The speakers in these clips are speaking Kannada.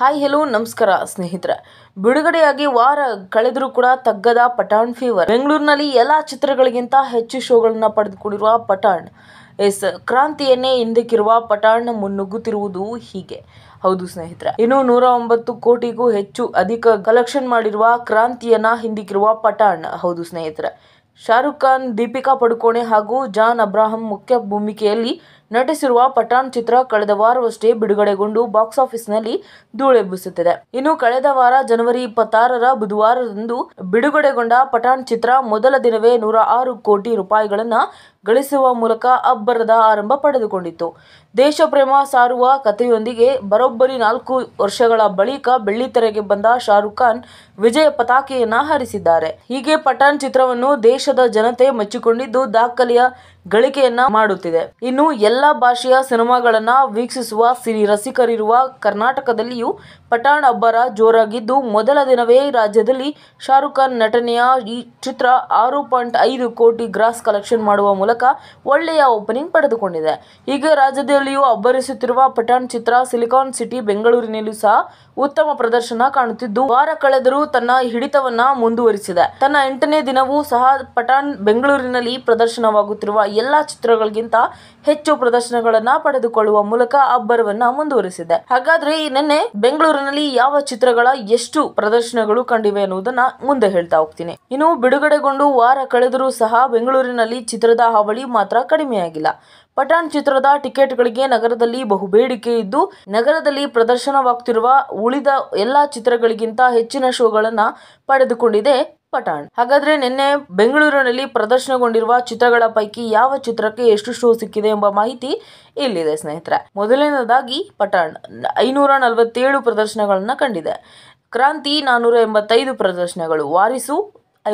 ಹಾಯ್ ಹೆಲೋ ನಮಸ್ಕಾರ ಸ್ನೇಹಿತರ ಬಿಡುಗಡೆಯಾಗಿ ವಾರ ಕಳೆದರೂ ಕೂಡ ತಗ್ಗದ ಪಠಾಣ್ ಫೀವರ್ ಬೆಂಗಳೂರಿನಲ್ಲಿ ಎಲ್ಲ ಚಿತ್ರಗಳಿಗಿಂತ ಹೆಚ್ಚು ಶೋಗಳನ್ನು ಪಡೆದುಕೊಂಡಿರುವ ಪಠಾಣ್ ಎಸ್ ಕ್ರಾಂತಿಯನ್ನೇ ಹಿಂದಕ್ಕಿರುವ ಪಠಾಣ್ ಮುನ್ನುಗ್ಗುತ್ತಿರುವುದು ಹೀಗೆ ಹೌದು ಸ್ನೇಹಿತರೆ ಇನ್ನು ನೂರ ಒಂಬತ್ತು ಕೋಟಿಗೂ ಹೆಚ್ಚು ಅಧಿಕ ಕಲೆಕ್ಷನ್ ಮಾಡಿರುವ ಕ್ರಾಂತಿಯನ್ನ ಹಿಂದಿಕ್ಕಿರುವ ಪಠಾಣ್ ಹೌದು ಸ್ನೇಹಿತರೆ ಶಾರುಖ್ ಖಾನ್ ದೀಪಿಕಾ ಪಡುಕೋಣೆ ಹಾಗೂ ಜಾನ್ ಅಬ್ರಾಹಂ ಮುಖ್ಯ ಭೂಮಿಕೆಯಲ್ಲಿ ನಟಿಸಿರುವ ಪಠಾಣ್ ಚಿತ್ರ ಕಳೆದ ವಾರವಷ್ಟೇ ಬಿಡುಗಡೆಗೊಂಡು ಬಾಕ್ಸ್ ಆಫೀಸ್ನಲ್ಲಿ ಧೂಳೆಬ್ಬಿಸುತ್ತಿದೆ ಇನ್ನು ಕಳೆದ ವಾರ ಜನವರಿ ಇಪ್ಪತ್ತಾರರ ಬುಧವಾರದಂದು ಬಿಡುಗಡೆಗೊಂಡ ಪಠಾಣ್ ಚಿತ್ರ ಮೊದಲ ದಿನವೇ ನೂರ ಆರು ಕೋಟಿ ರೂಪಾಯಿಗಳನ್ನು ಗಳಿಸುವ ಮೂಲಕ ಅಬ್ಬರದ ಆರಂಭ ಪಡೆದುಕೊಂಡಿತ್ತು ದೇಶಪ್ರೇಮ ಸಾರುವ ಕಥೆಯೊಂದಿಗೆ ಬರೋಬ್ಬರಿ ನಾಲ್ಕು ವರ್ಷಗಳ ಬಳಿಕ ಬೆಳ್ಳಿತೆರೆಗೆ ಬಂದ ಶಾರುಖ್ ಖಾನ್ ವಿಜಯ ಪತಾಕೆಯನ್ನ ಹಾರಿಸಿದ್ದಾರೆ ಹೀಗೆ ಪಠಾಣ್ ಚಿತ್ರವನ್ನು ದೇಶದ ಜನತೆ ಮೆಚ್ಚಿಕೊಂಡಿದ್ದು ದಾಖಲೆಯ ಗಳಿಕೆಯನ್ನ ಮಾಡುತ್ತಿದೆ ಇನ್ನು ಎಲ್ಲಾ ಭಾಷೆಯ ಸಿನಿಮಾಗಳನ್ನ ವೀಕ್ಷಿಸುವ ಸಿರಿ ರಸಿಕರಿರುವ ಕರ್ನಾಟಕದಲ್ಲಿಯೂ ಪಠಾಣ್ ಅಬ್ಬರ ಜೋರಾಗಿದ್ದು ಮೊದಲ ದಿನವೇ ರಾಜ್ಯದಲ್ಲಿ ಶಾರುಖ್ ಖಾನ್ ನಟನೆಯ ಈ ಚಿತ್ರ ಆರು ಪಾಯಿಂಟ್ ಐದು ಕೋಟಿ ಗ್ರಾಸ್ ಕಲೆಕ್ಷನ್ ಮಾಡುವ ಮೂಲಕ ಒಳ್ಳೆಯ ಓಪನಿಂಗ್ ಪಡೆದುಕೊಂಡಿದೆ ಹೀಗೆ ರಾಜ್ಯದಲ್ಲಿ ಅಬ್ಬರಿಸುತ್ತಿರುವ ಪಠಾಣ್ ಚಿತ್ರ ಸಿಲಿಕಾನ್ ಸಿಟಿ ಬೆಂಗಳೂರಿನಲ್ಲೂ ಸಹ ಉತ್ತಮ ಪ್ರದರ್ಶನ ಕಾಣುತ್ತಿದ್ದು ವಾರ ಕಳೆದರೂ ತನ್ನ ಹಿಡಿತವನ್ನ ಮುಂದುವರಿಸಿದೆ ತನ್ನ ಎಂಟನೇ ದಿನವೂ ಸಹ ಪಠಾಣ್ ಬೆಂಗಳೂರಿನಲ್ಲಿ ಪ್ರದರ್ಶನವಾಗುತ್ತಿರುವ ಎಲ್ಲಾ ಚಿತ್ರಗಳಿಗಿಂತ ಹೆಚ್ಚು ಪ್ರದರ್ಶನಗಳನ್ನ ಪಡೆದುಕೊಳ್ಳುವ ಮೂಲಕ ಅಬ್ಬರವನ್ನ ಮುಂದುವರಿಸಿದೆ ಹಾಗಾದ್ರೆ ನಿನ್ನೆ ಬೆಂಗಳೂರಿನಲ್ಲಿ ಯಾವ ಚಿತ್ರಗಳ ಎಷ್ಟು ಪ್ರದರ್ಶನಗಳು ಕಂಡಿವೆ ಅನ್ನುವುದನ್ನ ಮುಂದೆ ಹೇಳ್ತಾ ಹೋಗ್ತೀನಿ ಇನ್ನು ಬಿಡುಗಡೆಗೊಂಡು ವಾರ ಕಳೆದರೂ ಸಹ ಬೆಂಗಳೂರಿನಲ್ಲಿ ಚಿತ್ರದ ಹಾವಳಿ ಮಾತ್ರ ಕಡಿಮೆಯಾಗಿಲ್ಲ ಪಠಾಣ್ ಚಿತ್ರದ ಟಿಕೆಟ್ಗಳಿಗೆ ನಗರದಲ್ಲಿ ಬಹು ಬೇಡಿಕೆ ಇದ್ದು ನಗರದಲ್ಲಿ ಪ್ರದರ್ಶನವಾಗ್ತಿರುವ ಉಳಿದ ಎಲ್ಲಾ ಚಿತ್ರಗಳಿಗಿಂತ ಹೆಚ್ಚಿನ ಶೋಗಳನ್ನು ಪಡೆದುಕೊಂಡಿದೆ ಪಠಾಣ್ ಹಾಗಾದ್ರೆ ನಿನ್ನೆ ಬೆಂಗಳೂರಿನಲ್ಲಿ ಪ್ರದರ್ಶನಗೊಂಡಿರುವ ಚಿತ್ರಗಳ ಪೈಕಿ ಯಾವ ಚಿತ್ರಕ್ಕೆ ಎಷ್ಟು ಶೋ ಸಿಕ್ಕಿದೆ ಎಂಬ ಮಾಹಿತಿ ಇಲ್ಲಿದೆ ಸ್ನೇಹಿತರೆ ಮೊದಲನೇದಾಗಿ ಪಠಾಣ್ ಐನೂರ ನಲವತ್ತೇಳು ಪ್ರದರ್ಶನಗಳನ್ನು ಕಂಡಿದೆ ಕ್ರಾಂತಿ ನಾನೂರ ಎಂಬತ್ತೈದು ಪ್ರದರ್ಶನಗಳು ವಾರಿಸು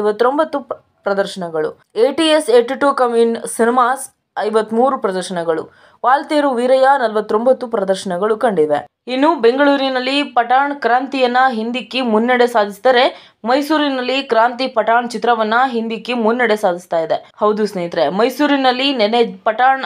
ಐವತ್ತೊಂಬತ್ತು ಪ್ರದರ್ಶನಗಳು ಎಟಿಎಸ್ ಏಟಿ ಟು ಕಮ್ ಇನ್ ಸಿನಿಮಾಸ್ ಐವತ್ಮೂರು ಪ್ರದರ್ಶನಗಳು ವಾಲ್ತೇರು ವೀರಯ್ಯ ನಲವತ್ತೊಂಬತ್ತು ಪ್ರದರ್ಶನಗಳು ಕಂಡಿವೆ ಇನ್ನು ಬೆಂಗಳೂರಿನಲ್ಲಿ ಪಠಾಣ್ ಕ್ರಾಂತಿಯನ್ನ ಹಿಂದಿಕ್ಕಿ ಮುನ್ನಡೆ ಸಾಧಿಸಿದರೆ ಮೈಸೂರಿನಲ್ಲಿ ಕ್ರಾಂತಿ ಪಠಾಣ್ ಚಿತ್ರವನ್ನ ಹಿಂದಿಕ್ಕಿ ಮುನ್ನಡೆ ಸಾಧಿಸ್ತಾ ಇದೆ ಹೌದು ಸ್ನೇಹಿತರೆ ಮೈಸೂರಿನಲ್ಲಿ ನೆನೆ ಪಠಾಣ್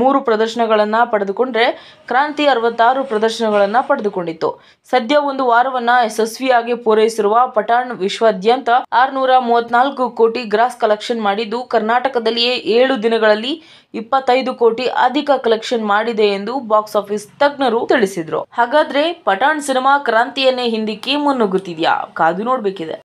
ಮೂರು ಪ್ರದರ್ಶನಗಳನ್ನ ಪಡೆದುಕೊಂಡ್ರೆ ಕ್ರಾಂತಿ ಅರವತ್ತಾರು ಪ್ರದರ್ಶನಗಳನ್ನ ಪಡೆದುಕೊಂಡಿತ್ತು ಸದ್ಯ ಒಂದು ವಾರವನ್ನ ಯಶಸ್ವಿಯಾಗಿ ಪೂರೈಸಿರುವ ಪಠಾಣ್ ವಿಶ್ವಾದ್ಯಂತ ಆರ್ನೂರ ಮೂವತ್ನಾಲ್ಕು ಕೋಟಿ ಗ್ರಾಸ್ ಕಲೆಕ್ಷನ್ ಮಾಡಿದ್ದು ಕರ್ನಾಟಕದಲ್ಲಿಯೇ ಏಳು ದಿನಗಳಲ್ಲಿ ಇಪ್ಪತ್ತೈದು ಕೋಟಿ ಅಧಿಕ ಕಲೆಕ್ಷನ್ ಮಾಡಿದೆ ಎಂದು ಬಾಕ್ಸ್ ಆಫೀಸ್ ತಜ್ಞರು ತಿಳಿಸಿದರು ಹಾಗಾದ್ರೆ ಪಠಾಣ್ ಸಿನಿಮಾ ಕ್ರಾಂತಿಯನ್ನೇ ಹಿಂದಕ್ಕೆ ಮುನ್ನುಗ್ಗುತ್ತಿದ್ಯಾ ಕಾದು ನೋಡಬೇಕಿದೆ